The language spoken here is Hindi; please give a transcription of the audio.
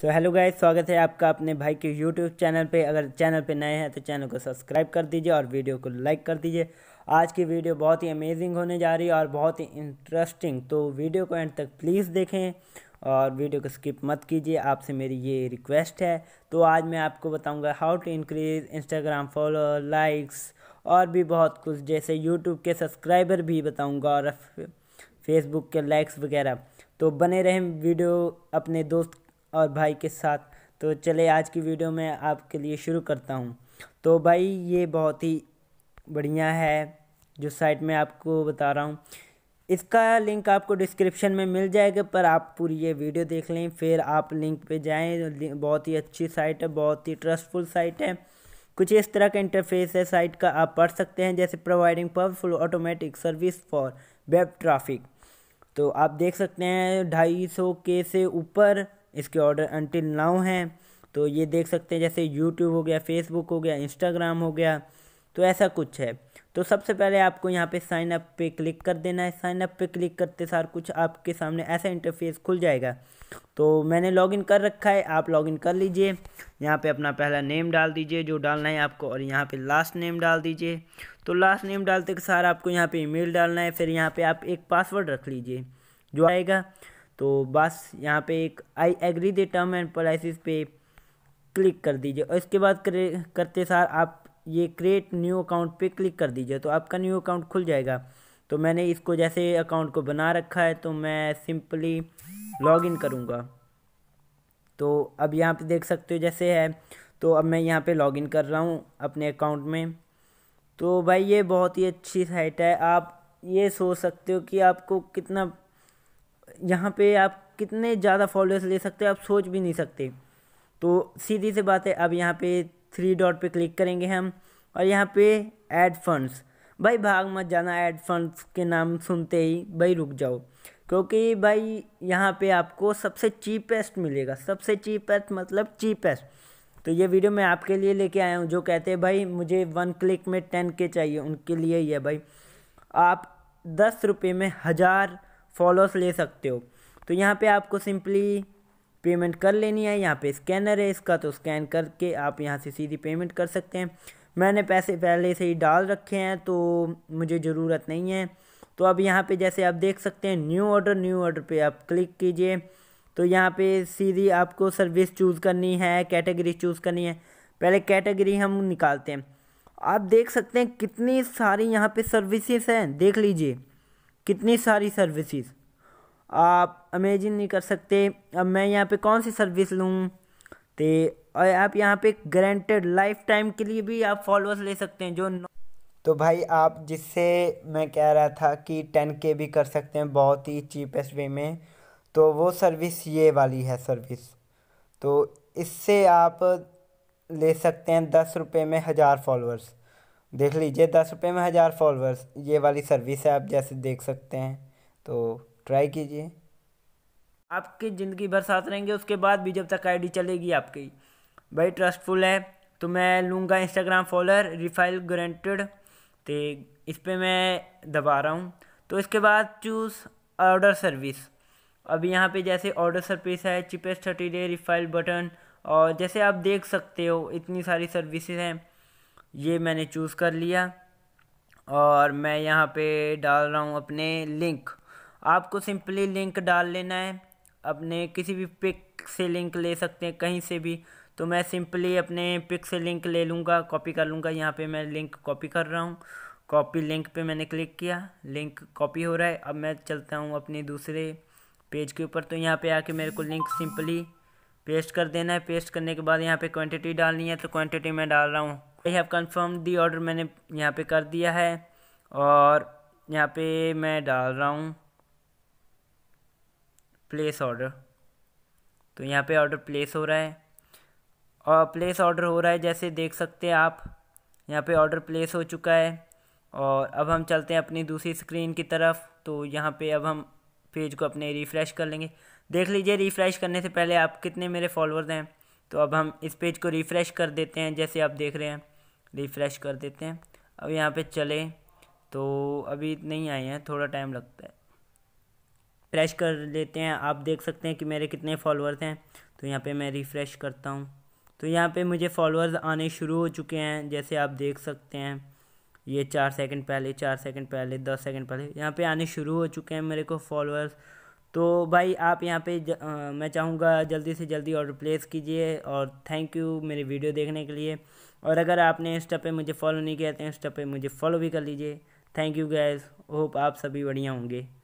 सो हेलो गाइस स्वागत है आपका अपने भाई के यूट्यूब चैनल पे अगर चैनल पे नए हैं तो चैनल को सब्सक्राइब कर दीजिए और वीडियो को लाइक कर दीजिए आज की वीडियो बहुत ही अमेजिंग होने जा रही है और बहुत ही इंटरेस्टिंग तो वीडियो को एंड तक प्लीज़ देखें और वीडियो को स्किप मत कीजिए आपसे मेरी ये रिक्वेस्ट है तो आज मैं आपको बताऊँगा how to increase Instagram follower likes और भी बहुत कुछ जैसे यूट्यूब के सब्सक्राइबर भी बताऊँगा और फेसबुक के लाइक्स वगैरह तो बने रहें वीडियो अपने दोस्त और भाई के साथ तो चले आज की वीडियो में आपके लिए शुरू करता हूँ तो भाई ये बहुत ही बढ़िया है जो साइट में आपको बता रहा हूँ इसका लिंक आपको डिस्क्रिप्शन में मिल जाएगा पर आप पूरी ये वीडियो देख लें फिर आप लिंक पे जाएं बहुत ही अच्छी साइट है बहुत ही ट्रस्टफुल साइट है कुछ इस तरह का इंटरफेस है साइट का आप पढ़ सकते हैं जैसे providing powerful automatic service for web traffic तो आप देख सकते हैं ढाई सौ के से ऊपर इसके ऑर्डर अनटिल नाउ हैं तो ये देख सकते हैं जैसे यूट्यूब हो गया फेसबुक हो गया इंस्टाग्राम हो गया तो ऐसा कुछ है तो सबसे पहले आपको यहाँ पे साइन अप पे क्लिक कर देना है साइन अप पे क्लिक करते सार कुछ आपके सामने ऐसा इंटरफेस खुल जाएगा तो मैंने लॉगिन कर रखा है आप लॉगिन कर लीजिए यहाँ पे अपना पहला नेम डाल दीजिए जो डालना है आपको और यहाँ पे लास्ट नेम डाल दीजिए तो लास्ट नेम डालते के सार आपको यहाँ पे ईमेल डालना है फिर यहाँ पर आप एक पासवर्ड रख लीजिए जो आएगा तो बस यहाँ पे एक I agree the term and prices पे क्लिक कर दीजिए और इसके बाद करते सार आप ये क्रिएट न्यू अकाउंट पे क्लिक कर दीजिए तो आपका न्यू अकाउंट खुल जाएगा तो मैंने इसको जैसे अकाउंट को बना रखा है तो मैं सिंपली लॉगिन करूँगा तो अब यहाँ पे देख सकते हो जैसे है तो अब मैं यहाँ पे लॉगिन कर रहा हूँ अपने अकाउंट में तो भाई ये बहुत ही अच्छी साइट है आप ये सोच सकते हो कि आपको कितना यहाँ पे आप कितने ज़्यादा फॉलोअर्स ले सकते हो आप सोच भी नहीं सकते तो सीधी सी बात है अब यहाँ पे थ्री डॉट पे क्लिक करेंगे हम और यहाँ पे ऐड फंड्स भाई भाग मत जाना ऐड फंड्स के नाम सुनते ही भाई रुक जाओ क्योंकि भाई यहाँ पे आपको सबसे चीपेस्ट मिलेगा सबसे चीपेस्ट मतलब चीपेस्ट तो ये वीडियो मैं आपके लिए लेके आया हूँ जो कहते हैं भाई मुझे वन क्लिक में टेन के चाहिए उनके लिए ही है भाई आप दस रुपये में हज़ार फॉलोअर्स ले सकते हो तो यहाँ पे आपको सिंपली पेमेंट कर लेनी है यहाँ पे स्कैनर है इसका तो स्कैन करके आप यहाँ से सीधी पेमेंट कर सकते हैं मैंने पैसे पहले से ही डाल रखे हैं तो मुझे ज़रूरत नहीं है तो अब यहाँ पे जैसे आप देख सकते हैं न्यू ऑर्डर न्यू ऑर्डर पे आप क्लिक कीजिए तो यहाँ पे सीधी आपको सर्विस चूज़ करनी है कैटेगरी चूज़ करनी है पहले कैटेगरी हम निकालते हैं आप देख सकते हैं कितनी सारी यहाँ पे सर्विसेज हैं देख लीजिए कितनी सारी सर्विसेज आप अमेजिन नहीं कर सकते अब मैं यहाँ पे कौन सी सर्विस लूँ तो आप यहाँ पे ग्रांटेड लाइफ टाइम के लिए भी आप फॉलोअर्स ले सकते हैं जो तो भाई आप जिससे मैं कह रहा था कि टेन के भी कर सकते हैं बहुत ही चीपेस्ट वे में तो वो सर्विस ये वाली है सर्विस तो इससे आप ले सकते हैं दस रुपये में हज़ार फॉलोअर्स देख लीजिए दस रुपये में हज़ार फॉलोअर्स ये वाली सर्विस है आप जैसे देख सकते हैं तो ट्राई कीजिए आपकी ज़िंदगी भर साथ रहेंगे उसके बाद भी जब तक आईडी चलेगी आपकी भाई ट्रस्टफुल है तो मैं लूँगा इंस्टाग्राम फॉलोअर रिफाइल ग्रेंटेड तो इस पर मैं दबा रहा हूँ तो इसके बाद चूज़ ऑर्डर सर्विस अब यहाँ पे जैसे ऑर्डर सर्विस है cheapest thirty day refill button और जैसे आप देख सकते हो इतनी सारी सर्विसेज हैं ये मैंने चूज़ कर लिया और मैं यहाँ पे डाल रहा हूँ अपने लिंक आपको सिंपली लिंक डाल लेना है अपने किसी भी पिक से लिंक ले सकते हैं कहीं से भी तो मैं सिंपली अपने पिक से लिंक ले लूँगा कॉपी कर लूँगा यहाँ पे मैं लिंक कॉपी कर रहा हूँ कॉपी लिंक पे मैंने क्लिक किया लिंक कॉपी हो रहा है अब मैं चलता हूँ अपने दूसरे पेज के ऊपर तो यहाँ पर आके मेरे को लिंक सिंपली पेस्ट कर देना है पेस्ट करने के बाद यहाँ पर क्वान्टिटी डालनी है तो क्वान्टिटी मैं डाल रहा हूँ I have confirm the order मैंने यहाँ पे कर दिया है और यहाँ पे मैं डाल रहा हूँ प्लेस ऑर्डर तो यहाँ पे ऑर्डर प्लेस हो रहा है और प्लेस ऑर्डर हो रहा है जैसे देख सकते हैं आप यहाँ पे ऑर्डर प्लेस हो चुका है और अब हम चलते हैं अपनी दूसरी स्क्रीन की तरफ तो यहाँ पे अब हम पेज को अपने रिफ़्रेश कर लेंगे देख लीजिए रिफ़्रेश करने से पहले आप कितने मेरे फॉलोअर्स हैं तो अब हम इस पेज को रिफ़्रेश कर देते हैं जैसे आप देख रहे हैं रिफ़्रेश कर देते हैं अब यहाँ पे चले तो अभी नहीं आए हैं थोड़ा टाइम लगता है फ्रेश कर लेते हैं आप देख सकते हैं कि मेरे कितने फॉलोअर्स हैं तो यहाँ पे मैं रिफ़्रेश करता हूँ तो यहाँ पे मुझे फॉलोअर्स आने शुरू हो चुके हैं जैसे आप देख सकते हैं ये चार सेकंड पहले चार सेकंड पहले दस सेकंड पहले यहाँ पे आने शुरू हो चुके हैं मेरे को फॉलोअर्स तो भाई आप यहाँ पे ज, आ, मैं चाहूँगा जल्दी से जल्दी ऑर्डर प्लेस कीजिए और थैंक यू मेरे वीडियो देखने के लिए और अगर आपने इंस्टा पे मुझे फॉलो नहीं किया तो इंस्टा पे मुझे फॉलो भी कर लीजिए थैंक यू गैस होप आप सभी बढ़िया होंगे